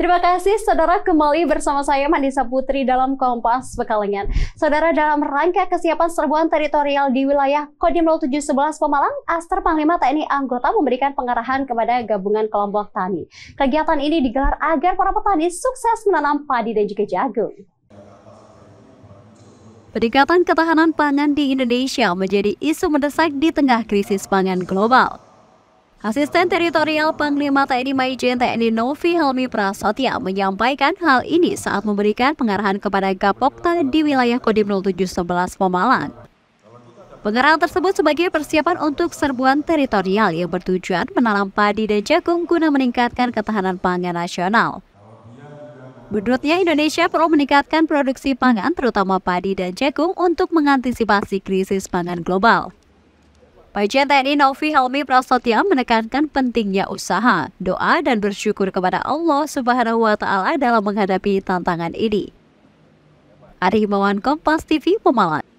Terima kasih saudara kembali bersama saya Manisa Putri dalam Kompas Bekalengan. Saudara dalam rangka kesiapan serbuan teritorial di wilayah Kodim 0711 Pemalang, Aster Panglima TNI anggota memberikan pengarahan kepada gabungan kelompok tani. Kegiatan ini digelar agar para petani sukses menanam padi dan juga jagung. Peningkatan ketahanan pangan di Indonesia menjadi isu mendesak di tengah krisis pangan global. Asisten Teritorial Panglima TNI Maijen TNI Novi Helmi Prasetya menyampaikan hal ini saat memberikan pengarahan kepada Gapokta di wilayah Kodim 0711 Pemalang. Pengarahan tersebut sebagai persiapan untuk serbuan teritorial yang bertujuan menanam padi dan jagung guna meningkatkan ketahanan pangan nasional. Menurutnya, Indonesia perlu meningkatkan produksi pangan terutama padi dan jagung untuk mengantisipasi krisis pangan global. Pajen TNI Novi Helmi Prasetya menekankan pentingnya usaha, doa, dan bersyukur kepada Allah Subhanahu wa Ta'ala dalam menghadapi tantangan ini. Ari Kompas TV Pemalang.